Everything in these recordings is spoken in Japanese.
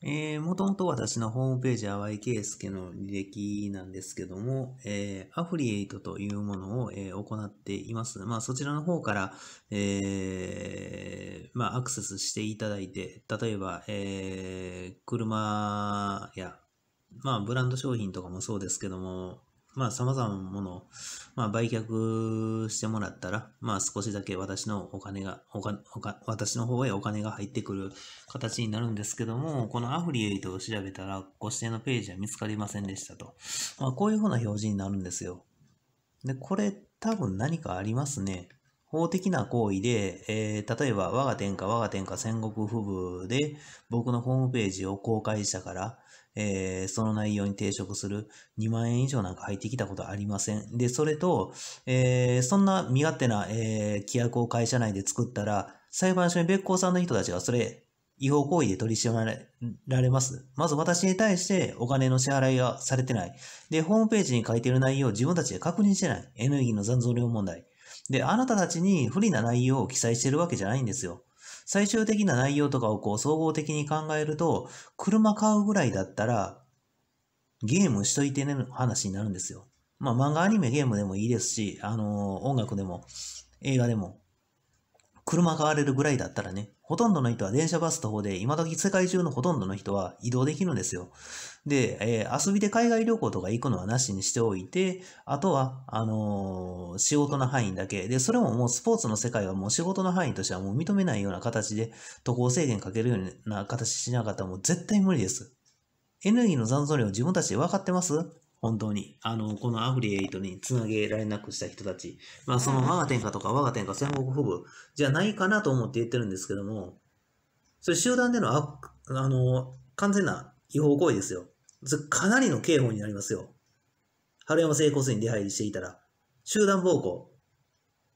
えー、もともと私のホームページ、淡井圭介の履歴なんですけども、えー、アフリエイトというものを、えー、行っています。まあ、そちらの方から、えー、まあ、アクセスしていただいて、例えば、えー、車や、まあ、ブランド商品とかもそうですけども、まあ、様々なものを、まあ、売却してもらったら、まあ、少しだけ私のお金が、おかおか私の方へお金が入ってくる形になるんですけども、このアフリエイトを調べたら、ご指定のページは見つかりませんでしたと。まあ、こういうふうな表示になるんですよ。で、これ、多分何かありますね。法的な行為で、えー、例えば我が天下、我が天下戦国府部で僕のホームページを公開したから、えー、その内容に抵触する2万円以上なんか入ってきたことありません。で、それと、えー、そんな身勝手な、えー、規約を会社内で作ったら、裁判所に別行さんの人たちがそれ、違法行為で取り締まられます。まず私に対してお金の支払いはされてない。で、ホームページに書いてる内容を自分たちで確認してない。エネルギーの残像量問題。で、あなたたちに不利な内容を記載してるわけじゃないんですよ。最終的な内容とかをこう総合的に考えると、車買うぐらいだったら、ゲームしといてね話になるんですよ。まあ漫画、アニメ、ゲームでもいいですし、あのー、音楽でも、映画でも、車買われるぐらいだったらね、ほとんどの人は電車バス徒歩で、今時世界中のほとんどの人は移動できるんですよ。で、えー、遊びで海外旅行とか行くのはなしにしておいて、あとは、あのー、仕事の範囲だけ。で、それももうスポーツの世界はもう仕事の範囲としてはもう認めないような形で、渡航制限かけるような形しなかったらもう絶対無理です。エネルギーの残存量自分たちで分かってます本当に。あの、このアフリエイトにつなげられなくした人たち。まあ、その我が天下とか我が天下戦国不部じゃないかなと思って言ってるんですけども、それ集団でのあ、あの、完全な違法行為ですよ。かなりの刑法になりますよ。春山整骨に出入りしていたら。集団暴行。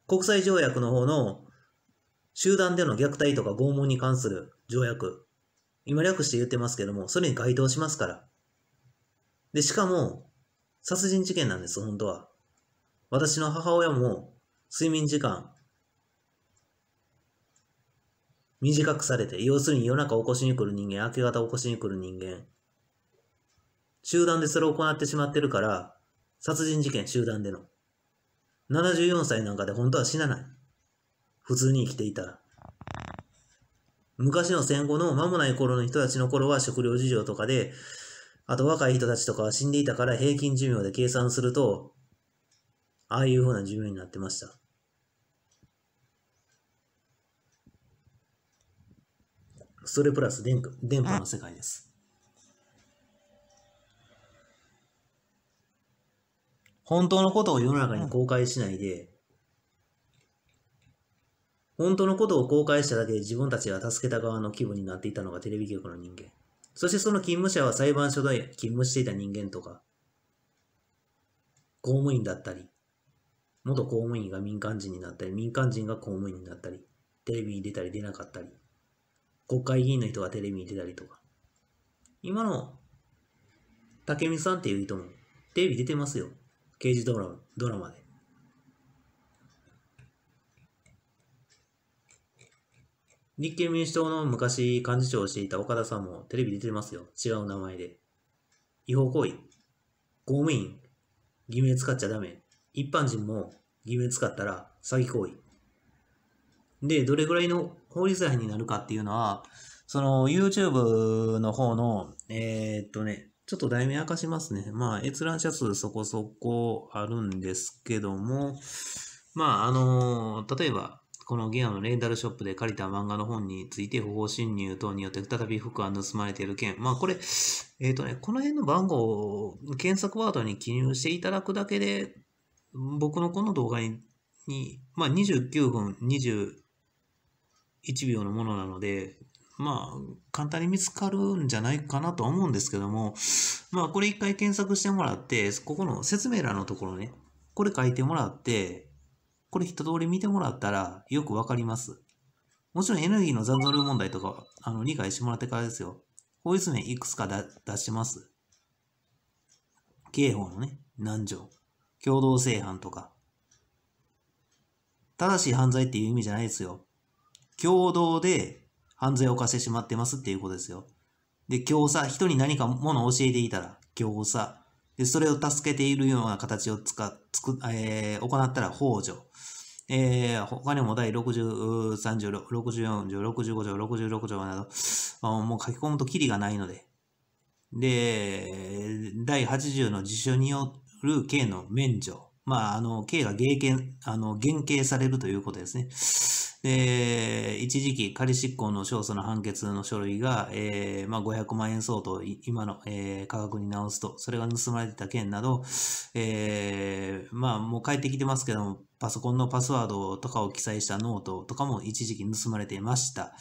国際条約の方の集団での虐待とか拷問に関する条約。今略して言ってますけども、それに該当しますから。で、しかも、殺人事件なんです、本当は。私の母親も睡眠時間短くされて、要するに夜中起こしに来る人間、明け方起こしに来る人間、集団でそれを行ってしまってるから、殺人事件集団での。74歳なんかで本当は死なない。普通に生きていたら。昔の戦後の間もない頃の人たちの頃は食料事情とかで、あと若い人たちとかは死んでいたから平均寿命で計算すると、ああいう風な寿命になってました。それプラス電電波の世界です。本当のことを世の中に公開しないで、本当のことを公開しただけで自分たちが助けた側の気分になっていたのがテレビ局の人間。そしてその勤務者は裁判所で勤務していた人間とか、公務員だったり、元公務員が民間人になったり、民間人が公務員になったり、テレビに出たり出なかったり、国会議員の人がテレビに出たりとか。今の、竹見さんっていう人も、テレビ出てますよ。刑事ドラマで。立憲民主党の昔幹事長をしていた岡田さんもテレビ出てますよ。違う名前で。違法行為。公務員。偽名使っちゃダメ。一般人も偽名使ったら詐欺行為。で、どれぐらいの法律違になるかっていうのは、その YouTube の方の、えー、っとね、ちょっと題名明かしますね。まあ、閲覧者数そこそこあるんですけども、まあ、あのー、例えば、このゲアのレンタルショップで借りた漫画の本について不法侵入等によって再び服が盗まれている件。まあこれ、えっ、ー、とね、この辺の番号を検索ワードに記入していただくだけで、僕のこの動画に、にまあ29分21秒のものなので、まあ、簡単に見つかるんじゃないかなとは思うんですけども、まあ、これ一回検索してもらって、ここの説明欄のところね、これ書いてもらって、これ一通り見てもらったらよくわかります。もちろんエネルギーの残存量問題とかあの理解してもらってからですよ。法律面いくつか出してます。刑法のね、何条。共同正犯とか。正しい犯罪っていう意味じゃないですよ。共同で犯罪を犯してしまってますっていうことですよ。で、共作、人に何かものを教えていたら、共作。でそれを助けているような形を使っ、つくえー、行ったら法助。えー、他にも第63条、64条、65条、66条など、もう書き込むとキリがないので。で、第80の辞書による刑の免除。まあ、あの、刑が減刑、あの、減刑されるということですね。で、一時期仮執行の勝訴の判決の書類が、えー、まあ、500万円相当、今の、えー、価格に直すと、それが盗まれてた件など、えー、まあ、もう帰ってきてますけども、パソコンのパスワードとかを記載したノートとかも一時期盗まれていました。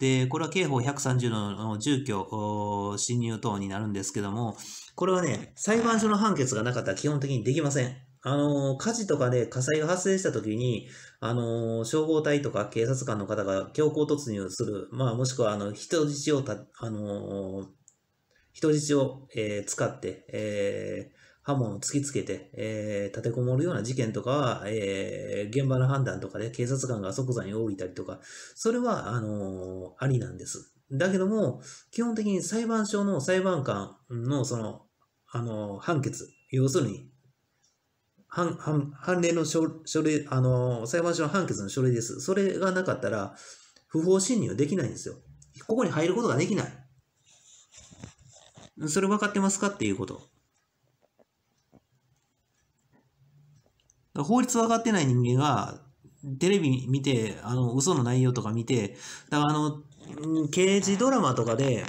で、これは刑法130の住居侵入等になるんですけども、これはね、裁判所の判決がなかったら基本的にできません。あの、火事とかで火災が発生した時に、あの、消防隊とか警察官の方が強行突入する、まあ、もしくは、あの、人質をた、あの、人質を、えー、使って、えー、刃物を突きつけて、えー、立てこもるような事件とかは、えー、現場の判断とかで警察官が即座に動いたりとか、それは、あのありなんです。だけども、基本的に裁判所の裁判官のその、あの判決、要するに、判、判、判例の書書類、あの、裁判所の判決の書類です。それがなかったら、不法侵入できないんですよ。ここに入ることができない。それ分かってますかっていうこと。法律分かってない人間が、テレビ見て、あの、嘘の内容とか見て、だからあの、刑事ドラマとかで、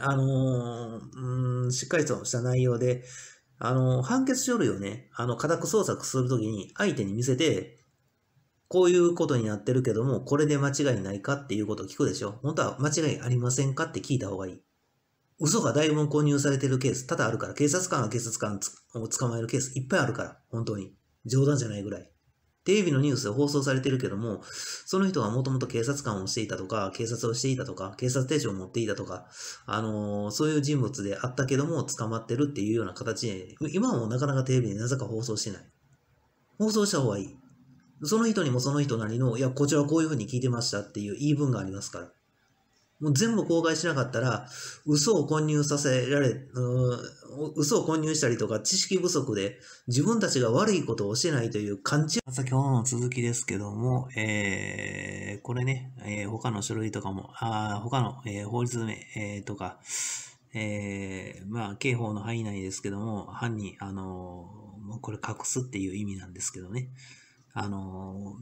あのー、うん、しっかりとした内容で、あの、判決書類をね、あの、家宅捜索するときに相手に見せて、こういうことになってるけども、これで間違いないかっていうことを聞くでしょ。本当は間違いありませんかって聞いた方がいい。嘘が大門購入されてるケースただあるから、警察官が警察官を捕まえるケースいっぱいあるから、本当に。冗談じゃないぐらい。テレビのニュースで放送されてるけども、その人がもともと警察官をしていたとか、警察をしていたとか、警察手帳を持っていたとか、あのー、そういう人物であったけども、捕まってるっていうような形で、今はもうなかなかテレビでなぜか放送してない。放送した方がいい。その人にもその人なりの、いや、こちらこういうふうに聞いてましたっていう言い分がありますから。もう全部公開しなかったら、嘘を混入させられ、うん、嘘を混入したりとか知識不足で自分たちが悪いことをしてないという勘違い。先ほどの続きですけども、えー、これね、えー、他の書類とかも、あ他の、えー、法律名、えー、とか、えー、まあ、刑法の範囲内ですけども、犯人、あのー、これ隠すっていう意味なんですけどね。あの、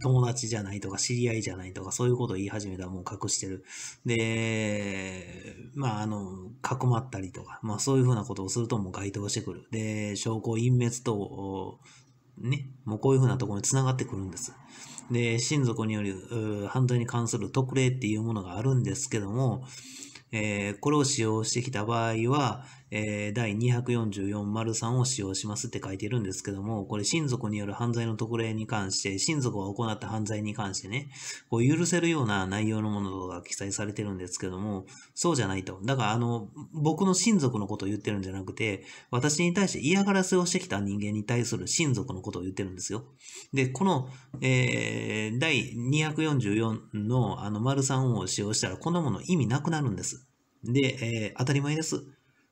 友達じゃないとか知り合いじゃないとかそういうことを言い始めたらもう隠してる。で、まあ、あの、かくまったりとか、まあそういうふうなことをするともう該当してくる。で、証拠隠滅と、ね、もうこういうふうなところに繋がってくるんです。で、親族による犯罪に関する特例っていうものがあるんですけども、えー、これを使用してきた場合は、えー、第244-3を使用しますって書いてるんですけども、これ親族による犯罪の特例に関して、親族が行った犯罪に関してね、こう許せるような内容のものが記載されてるんですけども、そうじゃないと。だからあの、僕の親族のことを言ってるんじゃなくて、私に対して嫌がらせをしてきた人間に対する親族のことを言ってるんですよ。で、この、えー、第244のあの、丸3を使用したら、こんなもの意味なくなるんです。で、えー、当たり前です。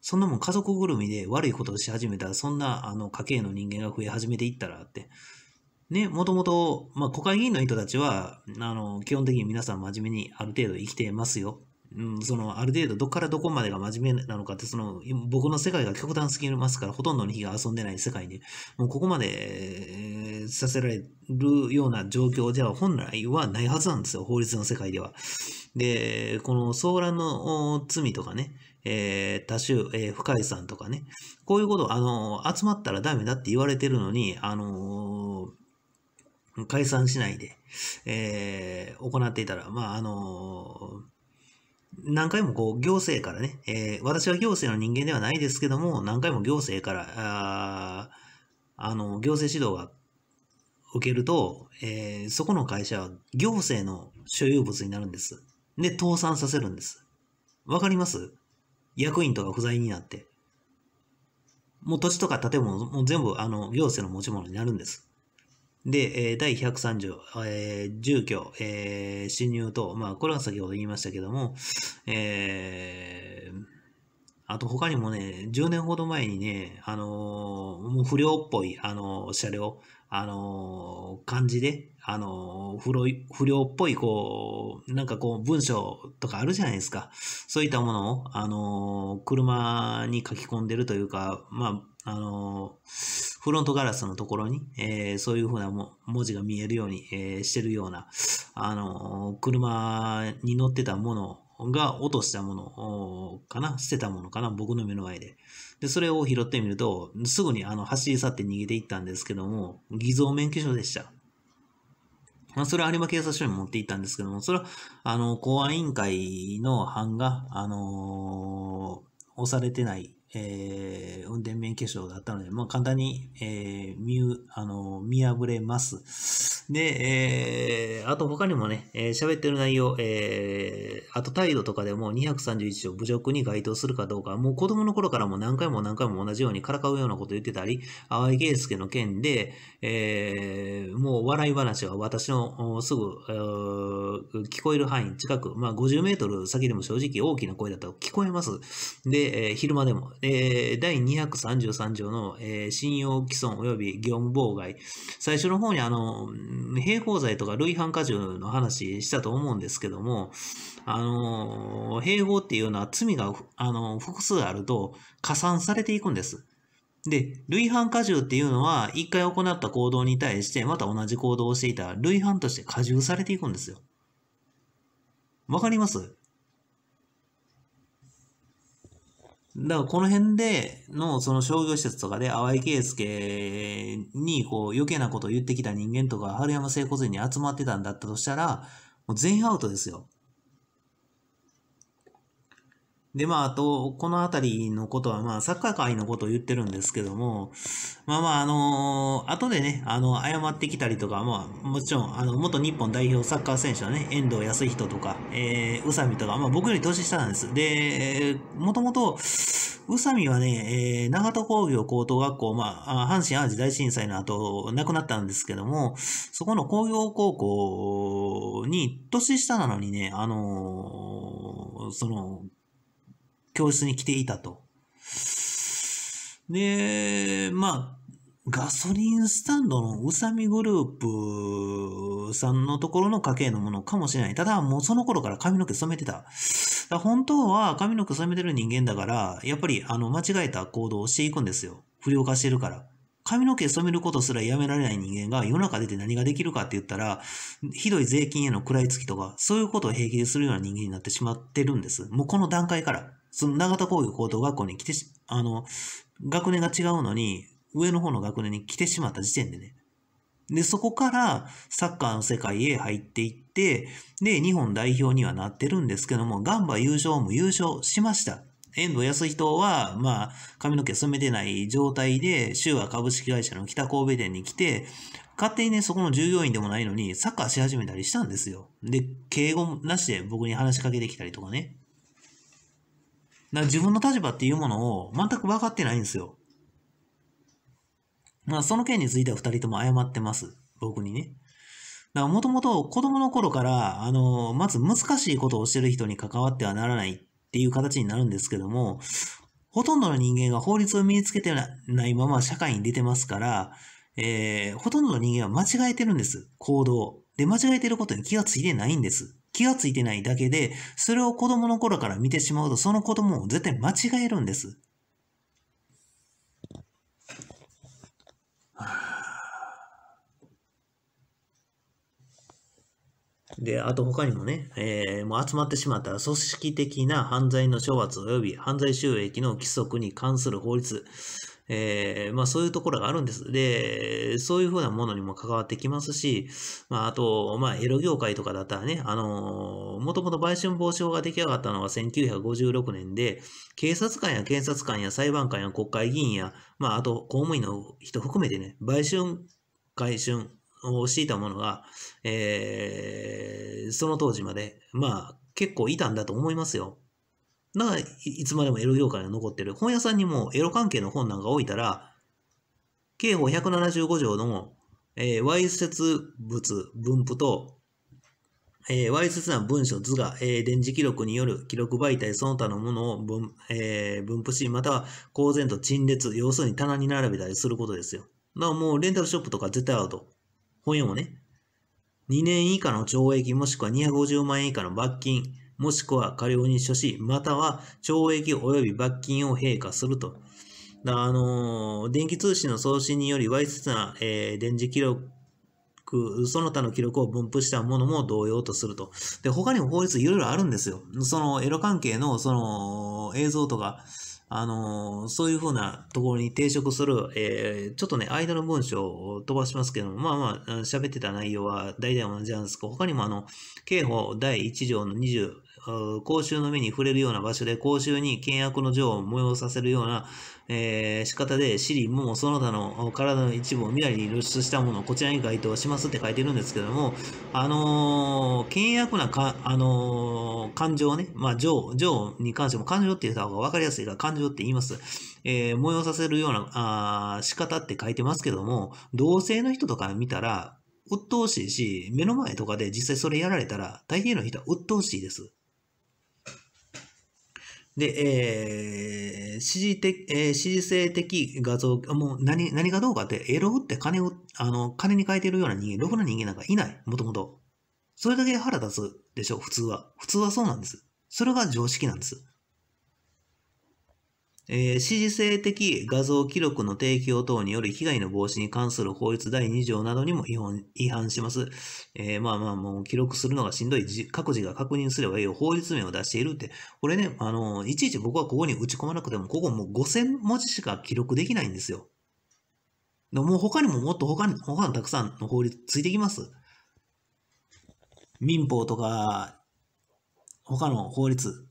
そんなもん家族ぐるみで悪いことをし始めたら、そんなあの家計の人間が増え始めていったらって。ね、もともと、まあ、国会議員の人たちは、あの、基本的に皆さん真面目にある程度生きてますよ。うん、その、ある程度、どっからどこまでが真面目なのかって、その、僕の世界が極端すぎますから、ほとんどの日が遊んでない世界で、もうここまで、えー、させられるような状況では本来はないはずなんですよ、法律の世界では。で、この騒乱の罪とかね、えー、多種、えー、深井さんとかね、こういうこと、あのー、集まったらダメだって言われてるのに、あのー、解散しないで、えー、行っていたら、まあ、あの何回もこう行政からね、えー、私は行政の人間ではないですけども、何回も行政から、ああの、行政指導が受けると、えー、そこの会社は行政の所有物になるんです。で、倒産させるんです。わかります役員とか不在になって、もう土地とか建物も全部あの行政の持ち物になるんです。で、えー、第130、えー、住居、えー、侵入と、まあ、これは先ほど言いましたけども、えー、あと他にもね、10年ほど前にね、あのー、もう不良っぽい、あのー、車両、あのー、感じで、あのー、不良っぽい、こう、なんかこう、文章とかあるじゃないですか。そういったものを、あのー、車に書き込んでるというか、まあ、あのフロントガラスのところに、えー、そういうふうなも文字が見えるように、えー、してるような、あの車に乗ってたものが落としたものかな、捨てたものかな、僕の目の前で。で、それを拾ってみると、すぐにあの走り去って逃げていったんですけども、偽造免許証でした。まあ、それは有馬警察署に持っていったんですけども、それは、あの、公安委員会の班が、あのー、押されてないえー、運転免許証だったので、まあ、簡単に、えー、見あの見破れます。で、えー、あと他にもね、喋、えー、ってる内容、えー、あと態度とかでも231条侮辱に該当するかどうか、もう子供の頃からも何回も何回も同じようにからかうようなこと言ってたり、淡井圭介の件で、えー、もう笑い話は私のすぐ、えー、聞こえる範囲近く、まあ、50メートル先でも正直大きな声だと聞こえます。で、えー、昼間でもえ第233条の、え信用毀損及び業務妨害。最初の方にあの、平法罪とか類犯過重の話したと思うんですけども、あの、併法っていうのは罪が、あの、複数あると加算されていくんです。で、類犯過重っていうのは、一回行った行動に対して、また同じ行動をしていた類犯として過重されていくんですよ。わかりますだからこの辺でのその商業施設とかで淡井圭介にこう余計なことを言ってきた人間とか春山整骨院に集まってたんだったとしたら、もう全員アウトですよ。で、まあ、あと、このあたりのことは、まあ、サッカー界のことを言ってるんですけども、まあまあ、あのー、後でね、あの、謝ってきたりとか、まあ、もちろん、あの、元日本代表サッカー選手のね、遠藤康人とか、えー、宇佐美とか、まあ、僕より年下なんです。で、もともと、宇佐美はね、えー、長門工業高等学校、まあ、阪神淡路大震災の後、亡くなったんですけども、そこの工業高校に、年下なのにね、あのー、その、教室に来ていたと。で、まあ、ガソリンスタンドのうさみグループさんのところの家系のものかもしれない。ただ、もうその頃から髪の毛染めてた。本当は髪の毛染めてる人間だから、やっぱりあの間違えた行動をしていくんですよ。不良化してるから。髪の毛染めることすらやめられない人間が世の中出て何ができるかって言ったら、ひどい税金への食らいつきとか、そういうことを平気でするような人間になってしまってるんです。もうこの段階から。その長田工業高等学校に来てし、あの、学年が違うのに、上の方の学年に来てしまった時点でね。で、そこからサッカーの世界へ入っていって、で、日本代表にはなってるんですけども、ガンバ優勝も優勝しました。遠藤康人は、まあ、髪の毛染めてない状態で、週は株式会社の北神戸店に来て、勝手にね、そこの従業員でもないのに、サッカーし始めたりしたんですよ。で、敬語なしで僕に話しかけてきたりとかね。ら自分の立場っていうものを全く分かってないんですよ。まあ、その件については二人とも謝ってます。僕にね。だからもともと子供の頃から、あの、まず難しいことをしてる人に関わってはならないっていう形になるんですけども、ほとんどの人間が法律を身につけてないまま社会に出てますから、えー、ほとんどの人間は間違えてるんです。行動。で、間違えてることに気がついてないんです。気がついてないだけで、それを子供の頃から見てしまうと、その子供を絶対間違えるんです。で、あと他にもね、えー、もう集まってしまった組織的な犯罪の処罰及び犯罪収益の規則に関する法律、えー、まあそういうところがあるんです。で、そういうふうなものにも関わってきますし、まああと、まあエロ業界とかだったらね、あのー、もともと売春防止法が出来上がったのは1956年で、警察官や検察官や裁判官や国会議員や、まああと公務員の人含めてね、売春、買春、をしていたものが、えー、その当時まで、まあ、結構いたんだと思いますよ。が、いつまでもエロ業界が残ってる。本屋さんにもエロ関係の本なんか置いたら、刑法175条の、えー、わいせつ物分布と、えー、わいせつな文書図が、えー、電磁記録による記録媒体その他のものを分,、えー、分布し、または公然と陳列、要するに棚に並べたりすることですよ。だからもうレンタルショップとか絶対アウト。本屋もね。2年以下の懲役もしくは250万円以下の罰金。もしくは過料に処し、または懲役及び罰金を陛下すると。あのー、電気通信の送信により、わいせつな、えー、電磁記録、その他の記録を分布したものも同様とすると。で、他にも法律いろいろあるんですよ。その、エロ関係の、その、映像とか、あのー、そういうふうなところに抵触する、えー、ちょっとね、間の文章を飛ばしますけども、まあまあ、喋ってた内容は大体同じなんですけど、他にもあの、刑法第1条の20、公衆の目に触れるような場所で公衆に倹約の情を催させるような、えー、仕方で、尻もその他の体の一部を未来に露出したものをこちらに該当しますって書いてるんですけども、あのー、倹約なか、あのー、感情ね、まあ、情、情に関しても感情って言った方がわかりやすいから感情って言います。えー、催させるような、あ仕方って書いてますけども、同性の人とか見たら、鬱陶しいし、目の前とかで実際それやられたら、大抵の人は鬱陶しいです。で、えー、指示的、えー、指示性的画像、もう何、何がどうかって、エロって金を、あの、金に変えてるような人間、ろくな人間なんかいない、もともと。それだけ腹立つでしょ、普通は。普通はそうなんです。それが常識なんです。えー、指示性的画像記録の提供等による被害の防止に関する法律第2条などにも違反違反します。えー、まあまあもう記録するのがしんどい、各自が確認すればいいよ、法律名を出しているって、これね、あの、いちいち僕はここに打ち込まなくても、ここもう5000文字しか記録できないんですよ。でもう他にももっと他に、他のたくさんの法律ついてきます。民法とか、他の法律、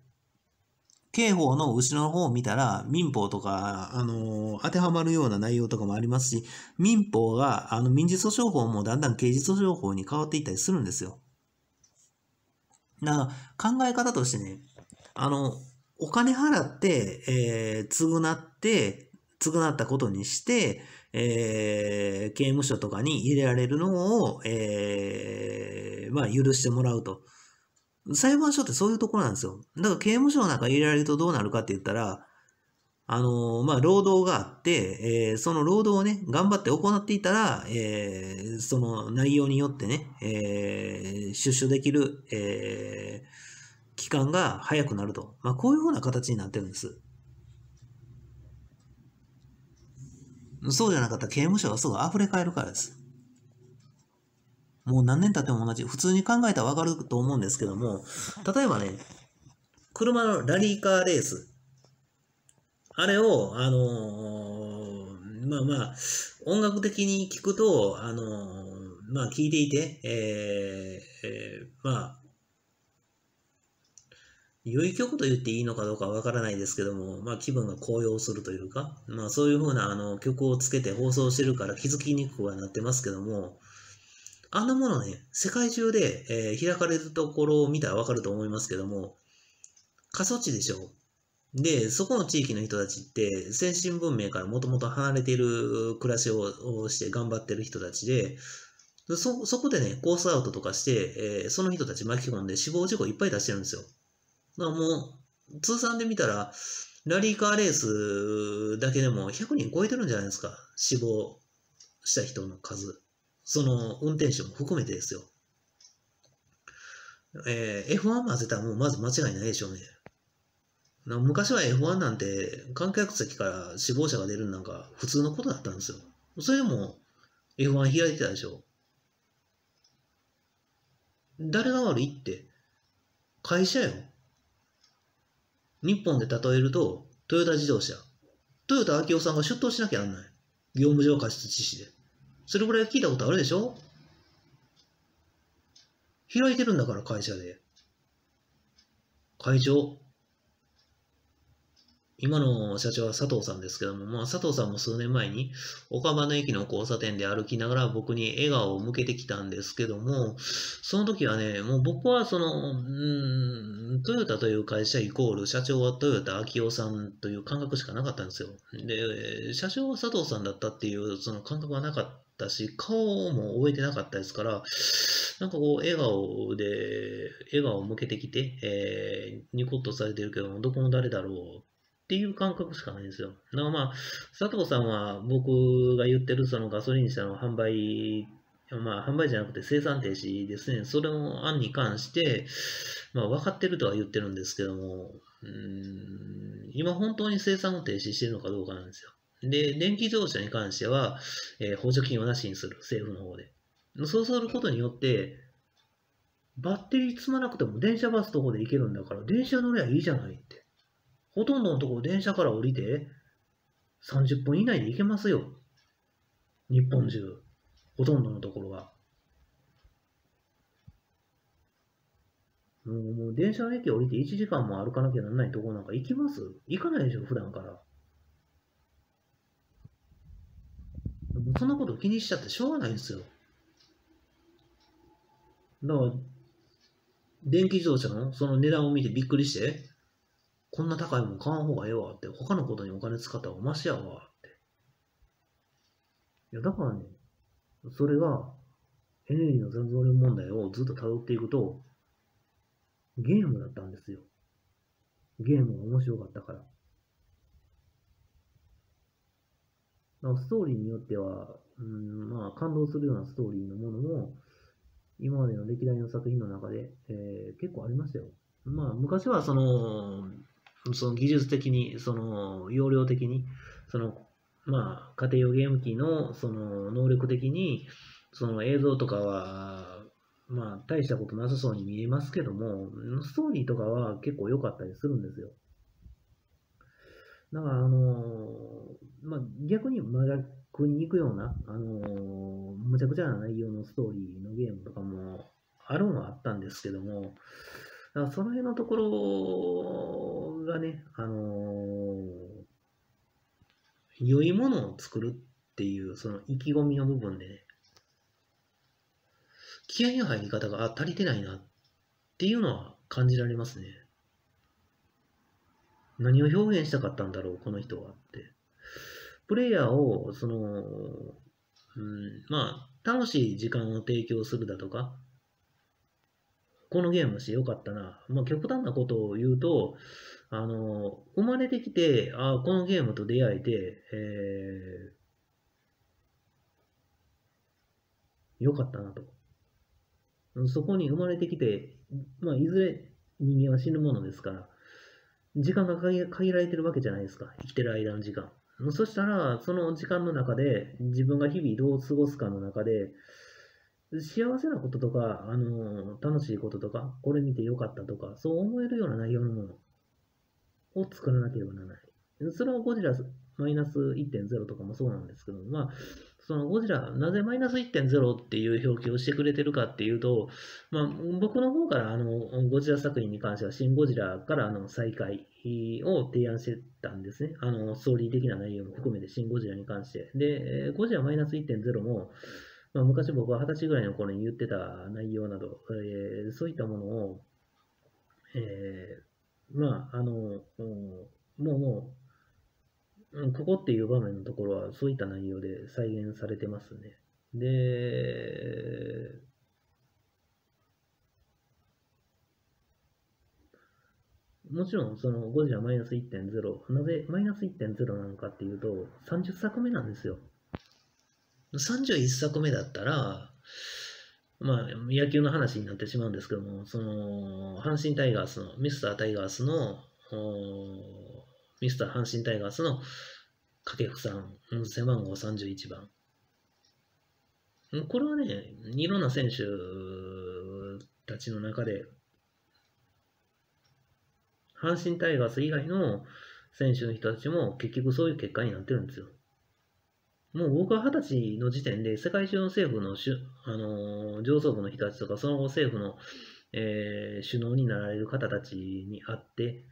刑法の後ろの方を見たら、民法とか、あの当てはまるような内容とかもありますし、民法が、あの、民事訴訟法もだんだん刑事訴訟法に変わっていったりするんですよ。だから、考え方としてね、あの、お金払って、えー、償って、償ったことにして、えー、刑務所とかに入れられるのを、えー、まあ、許してもらうと。裁判所ってそういうところなんですよ。だから刑務所の中に入れられるとどうなるかって言ったら、あのー、まあ、労働があって、えー、その労働をね、頑張って行っていたら、えー、その内容によってね、え出所できる、え期間が早くなると。まあ、こういうふうな形になってるんです。そうじゃなかったら刑務所がすぐ溢れ返るからです。もう何年経っても同じ。普通に考えたらわかると思うんですけども、例えばね、車のラリーカーレース。あれを、あのー、まあまあ、音楽的に聞くと、あのー、まあ聞いていて、えー、えー、まあ、良い曲と言っていいのかどうかわからないですけども、まあ気分が高揚するというか、まあそういうふうなあの曲をつけて放送してるから気づきにくくはなってますけども、あんなものね、世界中で、えー、開かれるところを見たらわかると思いますけども、過疎地でしょ。で、そこの地域の人たちって、先進文明からもともと離れている暮らしをして頑張ってる人たちで、そ、そこでね、コースアウトとかして、えー、その人たち巻き込んで死亡事故いっぱい出してるんですよ。だからもう、通算で見たら、ラリーカーレースだけでも100人超えてるんじゃないですか。死亡した人の数。その運転手も含めてですよ。えー、F1 混ぜたらもうまず間違いないでしょうね。昔は F1 なんて観客席から死亡者が出るなんか普通のことだったんですよ。それでも F1 開いてたでしょ。誰が悪いって会社よ。日本で例えるとトヨタ自動車。トヨタ昭夫さんが出頭しなきゃあんない。業務上過失致死で。それぐらい聞いたことあるでしょ開いてるんだから会社で。会長。今の社長は佐藤さんですけども、まあ、佐藤さんも数年前に岡場の駅の交差点で歩きながら僕に笑顔を向けてきたんですけども、その時はね、もう僕はその、うん、トヨタという会社イコール社長はトヨタ昭夫さんという感覚しかなかったんですよ。で、社長は佐藤さんだったっていうその感覚はなかった。ったし、顔も覚えてなかったですから、なんかこう、笑顔で、笑顔を向けてきて、えー、ニコッとされてるけども、どこの誰だろうっていう感覚しかないんですよ。だからまあ、佐藤さんは僕が言ってるそのガソリン車の販売まあ、販売じゃなくて生産停止ですね。それの案に関して、まあ、分かってるとは言ってるんですけども、うん、今本当に生産を停止してるのかどうかなんですよ。で、電気自動車に関しては、えー、補助金をなしにする、政府の方で。そうすることによって、バッテリー積まなくても電車バスの方で行けるんだから、電車乗りゃいいじゃないって。ほとんどのところ電車から降りて、30分以内で行けますよ。日本中、ほとんどのところは。もう電車の駅降りて1時間も歩かなきゃならないところなんか行きます行かないでしょ、普段から。そんなこと気にしちゃってしょうがないんですよ。だから、電気自動車のその値段を見てびっくりして、こんな高いもん買わん方がええわって、他のことにお金使った方がマシやわって。いや、だからね、それが、エネルギーの全増量問題をずっと辿っていくと、ゲームだったんですよ。ゲームが面白かったから。ストーリーによっては、うんまあ、感動するようなストーリーのものも、今までの歴代の作品の中で、えー、結構ありましたよ。まあ、昔はその、その技術的に、その容量的に、そのまあ、家庭用ゲーム機のその能力的に、その映像とかは、まあ、大したことなさそうに見えますけども、ストーリーとかは結構良かったりするんですよ。だから、あのー、まあ、逆に真逆に行くような、あのー、むちゃくちゃな内容のストーリーのゲームとかもあるのはあったんですけども、だからその辺のところがね、あのー、良いものを作るっていう、その意気込みの部分で、ね、気合の入り方が足りてないなっていうのは感じられますね。何を表現したかったんだろう、この人はって。プレイヤーを、その、うん、まあ、楽しい時間を提供するだとか、このゲームしてよかったな。まあ、極端なことを言うと、あの、生まれてきて、あこのゲームと出会えて、えー、よかったなと。そこに生まれてきて、まあ、いずれ人間は死ぬものですから、時間が限られてるわけじゃないですか。生きてる間の時間。そしたら、その時間の中で、自分が日々どう過ごすかの中で、幸せなこととか、あのー、楽しいこととか、これ見てよかったとか、そう思えるような内容のものを作らなければならない。それはゴジラマイナス1.0とかもそうなんですけどまあ、そのゴジラ、なぜマイナス1.0っていう表記をしてくれてるかっていうと、まあ、僕の方からあのゴジラ作品に関しては、シン・ゴジラからあの再開を提案してたんですね。あのストーリー的な内容も含めて、シン・ゴジラに関して。で、ゴジラマイナス1.0も、まあ、昔僕は二十歳ぐらいの頃に言ってた内容など、えー、そういったものを、えー、まあ、あの、もうもう、うん、ここっていう場面のところはそういった内容で再現されてますね。で、もちろんそのゴジラマイナス1.0、なぜマイナス1.0なのかっていうと、30作目なんですよ。31作目だったら、まあ、野球の話になってしまうんですけども、その、阪神タイガースの、ミスタータイガースの、ミスター阪神タイガースの掛布さん、背番号31番。これはね、いろんな選手たちの中で、阪神タイガース以外の選手の人たちも結局そういう結果になってるんですよ。もう僕は二十歳の時点で世界中の政府のしゅ、あのー、上層部の人たちとか、その後政府の、えー、首脳になられる方たちに会って、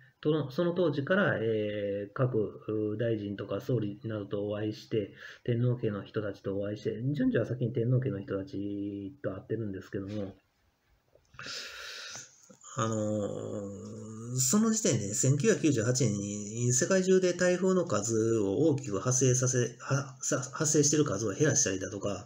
その当時から、えー、各大臣とか総理などとお会いして、天皇家の人たちとお会いして、順序は先に天皇家の人たちと会ってるんですけども、あのー、その時点で、ね、1998年に世界中で台風の数を大きく発生させ、発生してる数を減らしたりだとか、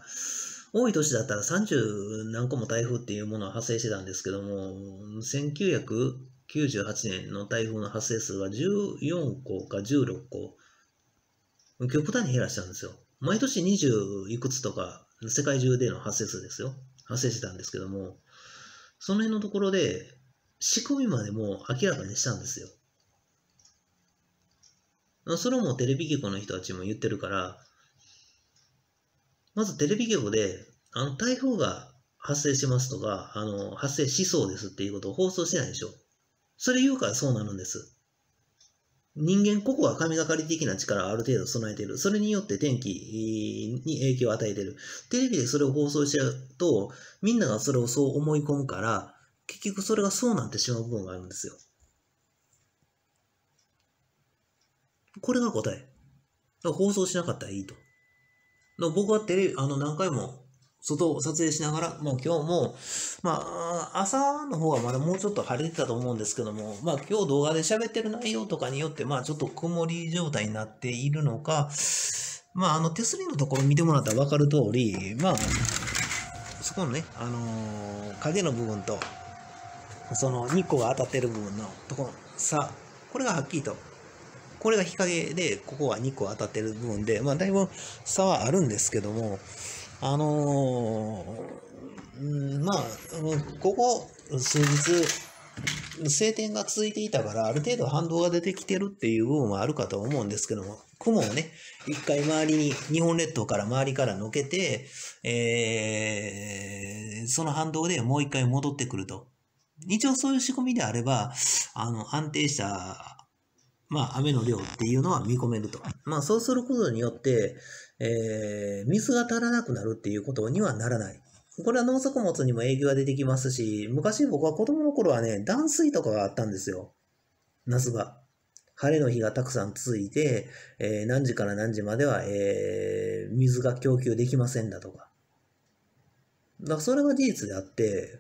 多い年だったら30何個も台風っていうものは発生してたんですけども、1 9 0 98年の台風の発生数は14個か16個、極端に減らしたんですよ。毎年20いくつとか、世界中での発生数ですよ。発生してたんですけども、その辺のところで、仕組みまでも明らかにしたんですよ。それもテレビ局の人たちも言ってるから、まずテレビ局で、あの、台風が発生しますとか、あの、発生しそうですっていうことを放送してないでしょ。それ言うからそうなるんです。人間個々は神がかり的な力をある程度備えている。それによって天気に影響を与えている。テレビでそれを放送しちゃうと、みんながそれをそう思い込むから、結局それがそうなってしまう部分があるんですよ。これが答え。放送しなかったらいいと。僕はテレビ、あの何回も外を撮影しながら、もう今日も、まあ、朝の方はまだもうちょっと晴れてたと思うんですけども、まあ今日動画で喋ってる内容とかによって、まあちょっと曇り状態になっているのか、まああの手すりのところ見てもらったらわかる通り、まあ、そこのね、あのー、影の部分と、その日光が当たってる部分のところ、差、これがはっきりとこれが日陰で、ここは日光当たってる部分で、まあ、だいぶ差はあるんですけども、あのー、まあ、ここ数日、晴天が続いていたから、ある程度反動が出てきてるっていう部分はあるかと思うんですけども、雲をね、一回周りに、日本列島から周りから抜けて、えー、その反動でもう一回戻ってくると。一応そういう仕組みであれば、あの、安定したまあ、雨の量っていうのは見込めると。まあ、そうすることによって、えー、水が足らなくなるっていうことにはならない。これは農作物にも影響が出てきますし、昔僕は子供の頃はね、断水とかがあったんですよ。夏場。晴れの日がたくさん続いて、えー、何時から何時までは、えー、水が供給できませんだとか。だからそれは事実であって、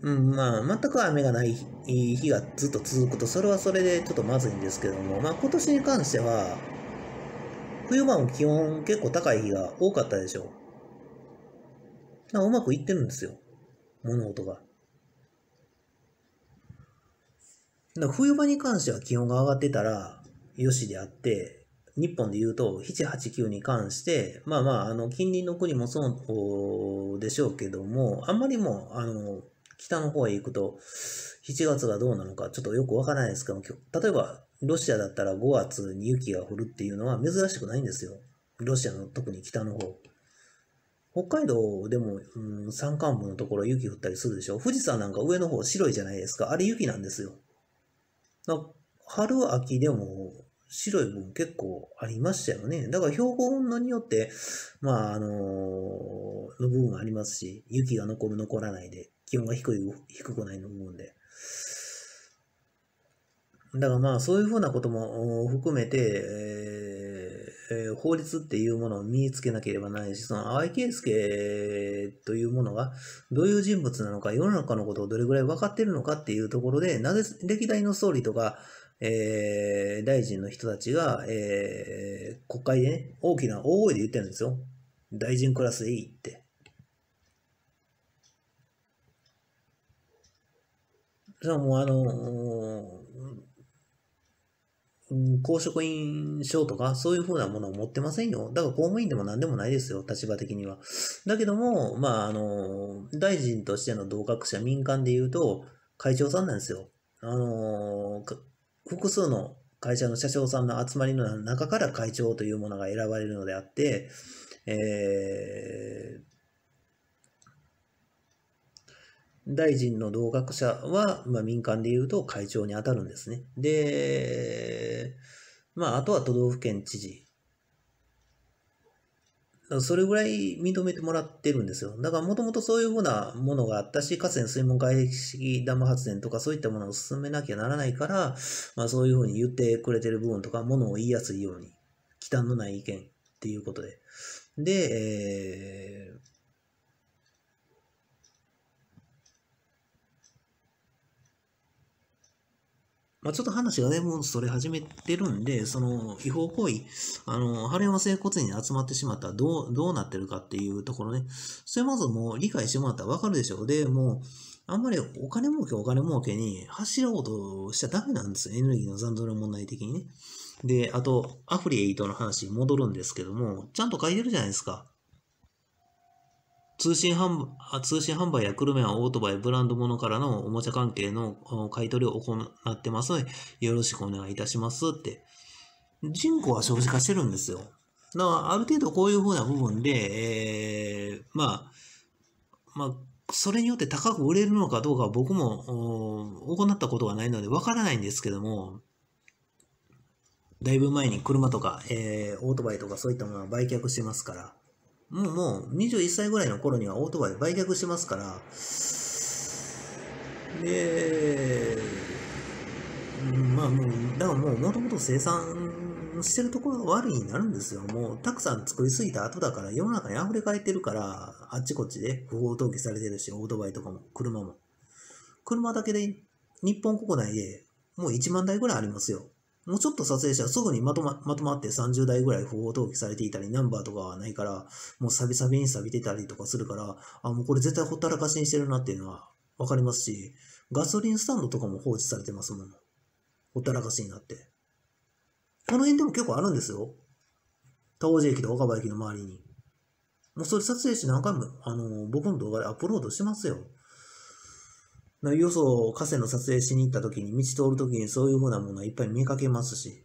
うん、まあ、全く雨がない日がずっと続くと、それはそれでちょっとまずいんですけども、まあ、今年に関しては、冬場も気温結構高い日が多かったでしょう。うまくいってるんですよ。物事が。冬場に関しては気温が上がってたら、よしであって、日本で言うと、7、8、9に関して、まあまあ、あの、近隣の国もそうでしょうけども、あんまりもう、あの、北の方へ行くと、7月がどうなのかちょっとよくわからないですけど、例えばロシアだったら5月に雪が降るっていうのは珍しくないんですよ。ロシアの特に北の方。北海道でも、うん、山間部のところ雪降ったりするでしょ。富士山なんか上の方白いじゃないですか。あれ雪なんですよ。春秋でも白い部分結構ありましたよね。だから標高温度によって、まあ、あのー、の部分ありますし、雪が残る残らないで気温が低い、低くないと思うんで。だからまあそういうふうなことも含めて、えー、法律っていうものを身につけなければないし、その淡井圭介というものがどういう人物なのか、世の中のことをどれぐらい分かってるのかっていうところで、なぜ歴代の総理とか、えー、大臣の人たちが、えー、国会でね、大きな大声で言ってるんですよ。大臣クラスでいいって。さんもあのー、公職員証とかそういうふうなものを持ってませんよ。だから公務員でも何でもないですよ、立場的には。だけども、まあ、あのー、大臣としての同格者、民間で言うと、会長さんなんですよ。あのー、複数の会社の社長さんの集まりの中から会長というものが選ばれるのであって、えー、大臣の同学者は、まあ、民間でいうと会長に当たるんですね。で、まあ、あとは都道府県知事。それぐらい認めてもらってるんですよ。だからもともとそういうふうなものがあったし、河川水門外壁ダム発電とかそういったものを進めなきゃならないから、まあそういうふうに言ってくれてる部分とか、ものを言いやすいように、忌憚のない意見っていうことで。で、えー、まあ、ちょっと話がね、もうそれ始めてるんで、その違法行為、あの、春山整骨院に集まってしまったらどう、どうなってるかっていうところね、それまずもう理解してもらったらわかるでしょう。で、もう、あんまりお金儲けお金儲けに走ろうとしちゃダメなんですよ。エネルギーの残存の問題的にね。で、あと、アフリエイトの話に戻るんですけども、ちゃんと書いてるじゃないですか。通信販売、通信販売や車やオートバイ、ブランド物からのおもちゃ関係の買い取りを行ってますので、よろしくお願いいたしますって。人口は少子化してるんですよ。だからある程度こういうふうな部分で、えー、まあ、まあ、それによって高く売れるのかどうかは僕も行ったことがないのでわからないんですけども、だいぶ前に車とか、えー、オートバイとかそういったものは売却してますから、もうもう21歳ぐらいの頃にはオートバイ売却しますから、で、まあもう、だからもうもともと生産してるところが悪いになるんですよ。もうたくさん作りすぎた後だから世の中に溢れ返ってるから、あっちこっちで不法投棄されてるし、オートバイとかも、車も。車だけで日本国内でもう1万台ぐらいありますよ。もうちょっと撮影したらすぐにまとままとまって30代ぐらい不法投棄されていたり、ナンバーとかはないから、もうサビサビに錆びてたりとかするから、あ、もうこれ絶対ほったらかしにしてるなっていうのはわかりますし、ガソリンスタンドとかも放置されてますもん。ほったらかしになって。この辺でも結構あるんですよ。田王寺駅と若葉駅の周りに。もうそれ撮影して何回も、あのー、僕の動画でアップロードしますよ。の予想を河川の撮影しに行った時に、道通る時にそういう風なものはいっぱい見かけますし、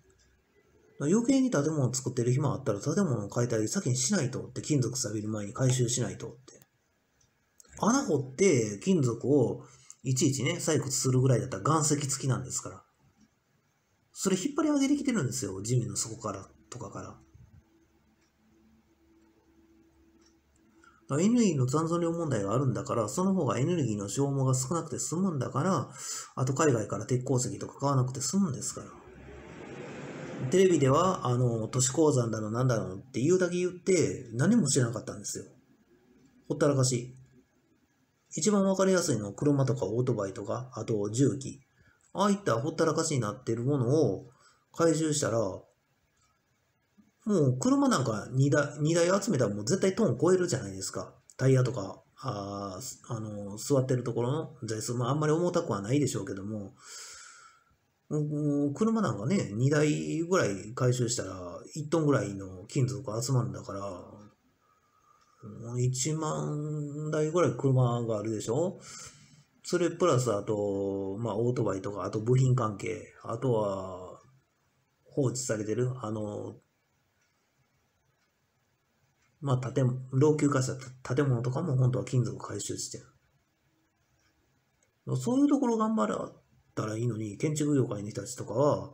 余計に建物を作ってる暇あったら建物を解体先にしないとって、金属錆びる前に回収しないとって。穴掘って金属をいちいちね、採掘するぐらいだったら岩石付きなんですから。それ引っ張り上げてきてるんですよ。地面の底からとかから。エネルギーの残存量問題があるんだから、その方がエネルギーの消耗が少なくて済むんだから、あと海外から鉄鉱石とか買わなくて済むんですから。テレビでは、あの、都市鉱山だのなんだのって言うだけ言って、何も知らなかったんですよ。ほったらかし。一番わかりやすいのは車とかオートバイとか、あと重機。ああいったほったらかしになってるものを回収したら、もう車なんか2台 ,2 台集めたらもう絶対トン超えるじゃないですか。タイヤとか、ああの座ってるところの座椅子、まあ、あんまり重たくはないでしょうけども、もう車なんかね、2台ぐらい回収したら1トンぐらいの金属が集まるんだから、1万台ぐらい車があるでしょそれプラスあと、まあ、オートバイとか、あと部品関係、あとは放置されてる、あの、まあ建物、老朽化した建物とかも本当は金属回収してる。そういうところ頑張ったらいいのに、建築業界の人たちとかは、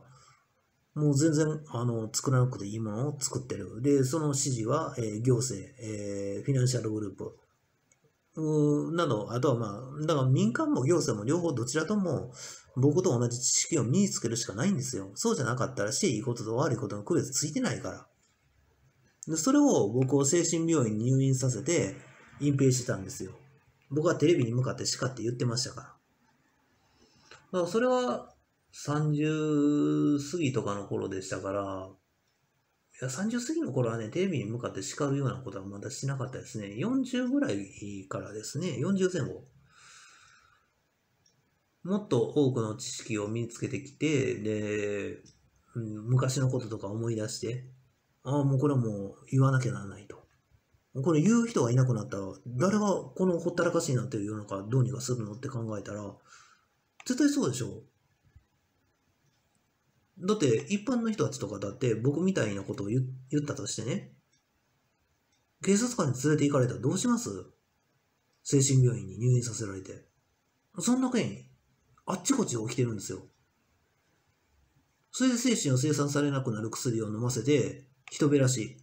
もう全然、あの、作らなくていいものを作ってる。で、その指示は、えー、行政、えー、フィナンシャルグループ、うなど、あとはまあ、だから民間も行政も両方どちらとも、僕と同じ知識を身につけるしかないんですよ。そうじゃなかったら、しい、いいことと悪いことの区別ついてないから。でそれを僕を精神病院に入院させて隠蔽してたんですよ。僕はテレビに向かって叱って言ってましたから。だからそれは30過ぎとかの頃でしたから、いや30過ぎの頃はね、テレビに向かって叱るようなことはまだしなかったですね。40ぐらいからですね、40前後。もっと多くの知識を身につけてきて、で、昔のこととか思い出して、ああ、もうこれはもう言わなきゃならないと。これ言う人がいなくなったら、誰がこのほったらかしになってる世の中どうにかするのって考えたら、絶対そうでしょ。だって一般の人たちとかだって僕みたいなことを言ったとしてね、警察官に連れて行かれたらどうします精神病院に入院させられて。そんな件、あっちこっち起きてるんですよ。それで精神を生産されなくなる薬を飲ませて、人減らし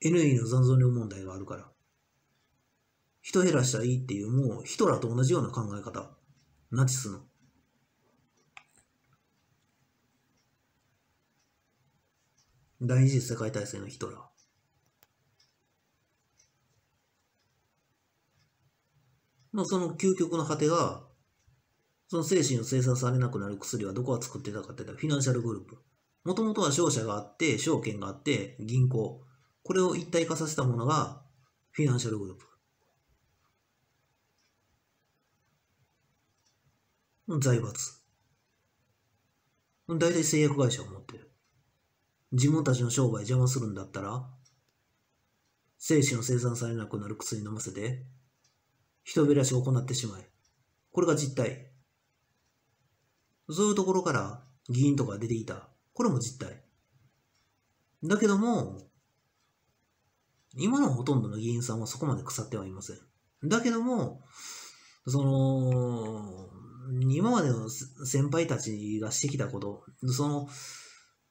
NE の残存量問題があるから。人減らしたらいいっていう、もうヒトラーと同じような考え方。ナチスの。第二次世界大戦のヒトラー。まあ、その究極の果てが、その精神を生産されなくなる薬はどこが作ってたかって言ったらフィナンシャルグループ。もともとは商社があって、証券があって、銀行。これを一体化させたものが、フィナンシャルグループ。財閥。大体製薬会社を持ってる。自分たちの商売邪魔するんだったら、精子の生産されなくなる薬飲ませて、人減らしを行ってしまえ。これが実態。そういうところから議員とか出ていたこれも実態。だけども、今のほとんどの議員さんはそこまで腐ってはいません。だけども、その、今までの先輩たちがしてきたこと、その、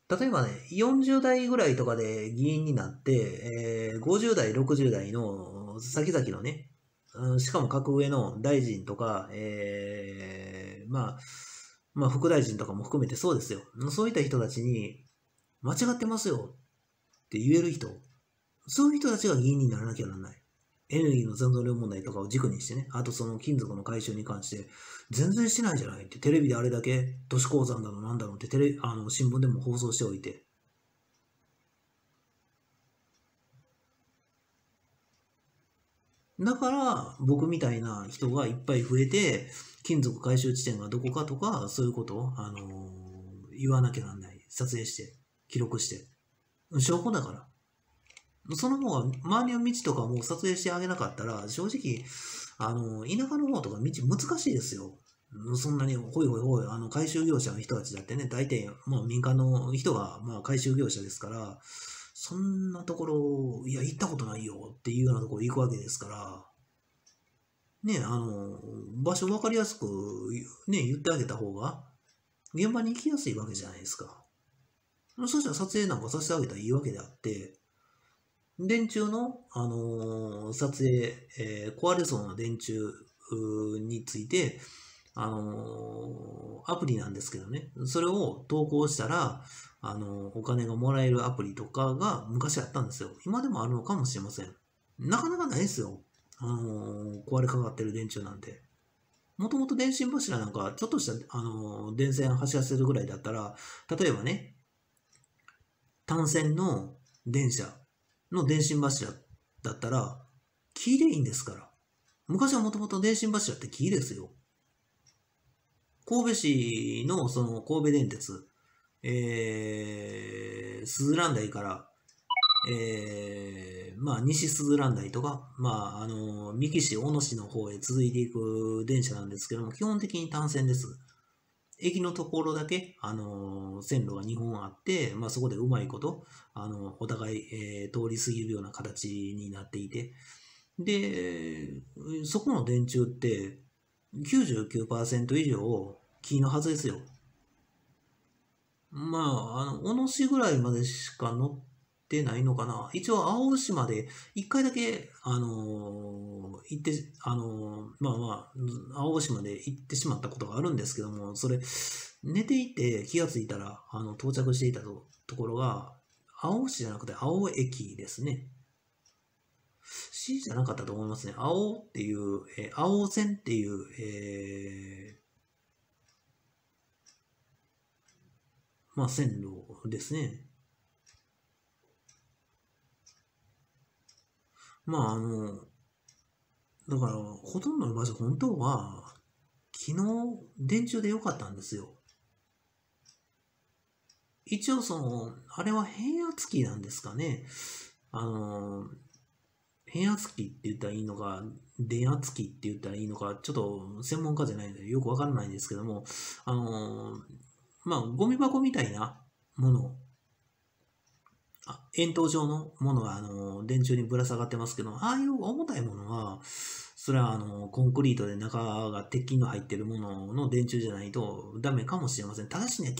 例えばね、40代ぐらいとかで議員になって、えー、50代、60代の先々のね、しかも格上の大臣とか、えー、まあ、まあ、副大臣とかも含めてそうですよ。そういった人たちに、間違ってますよって言える人、そういう人たちが議員にならなきゃならない。エネルギーの残存量問題とかを軸にしてね、あとその金属の回収に関して、全然してないじゃないって、テレビであれだけ都市鉱山だのなんだのってテレあの新聞でも放送しておいて。だから、僕みたいな人がいっぱい増えて、金属回収地点がどこかとか、そういうことを、あのー、言わなきゃなんない。撮影して、記録して。証拠だから。その方が、周りの道とかも撮影してあげなかったら、正直、あのー、田舎の方とか道難しいですよ。そんなに、ほいほいほい、あの、回収業者の人たちだってね、大体、もう民間の人が、まあ、回収業者ですから、そんなところ、いや、行ったことないよっていうようなところ行くわけですから、ね、あの、場所分かりやすく、ね、言ってあげた方が、現場に行きやすいわけじゃないですか。そしたら撮影なんかさせてあげたらいいわけであって、電柱の、あのー、撮影、えー、壊れそうな電柱について、あのー、アプリなんですけどね、それを投稿したら、あのお金がもらえるアプリとかが昔あったんですよ。今でもあるのかもしれません。なかなかないですよ。あのー、壊れかかってる電柱なんて。もともと電信柱なんか、ちょっとした、あのー、電線走らせるぐらいだったら、例えばね、単線の電車の電信柱だったら、木でいいんですから。昔はもともと電信柱って木ですよ。神戸市のその神戸電鉄、えー、鈴蘭台からえー、まあ、西鈴蘭台とか、まあ、あの、三木市、小野市の方へ続いていく電車なんですけども、基本的に単線です。駅のところだけ、あの、線路が2本あって、まあ、そこでうまいこと、あの、お互い、えー、通り過ぎるような形になっていて、で、そこの電柱って、99%以上、木のはずですよ。まあ、あの、小野市ぐらいまでしか乗ってってないのかな。一応、青島で一回だけ、あのー、行って、あのー、まあまあ、青島で行ってしまったことがあるんですけども、それ、寝ていて気がついたら、あの、到着していたとところが、青市じゃなくて青駅ですね。市じゃなかったと思いますね。青っていう、えー、青線っていう、えー、まあ、線路ですね。まああの、だからほとんどの場所本当は昨日電柱で良かったんですよ。一応その、あれは変圧器なんですかね。あの、変圧器って言ったらいいのか、電圧器って言ったらいいのか、ちょっと専門家じゃないのでよくわからないんですけども、あの、まあ、ゴミ箱みたいなもの円筒状のものが、あの、電柱にぶら下がってますけど、ああいう重たいものは、それは、あの、コンクリートで中が鉄筋の入ってるものの電柱じゃないとダメかもしれません。ただしね、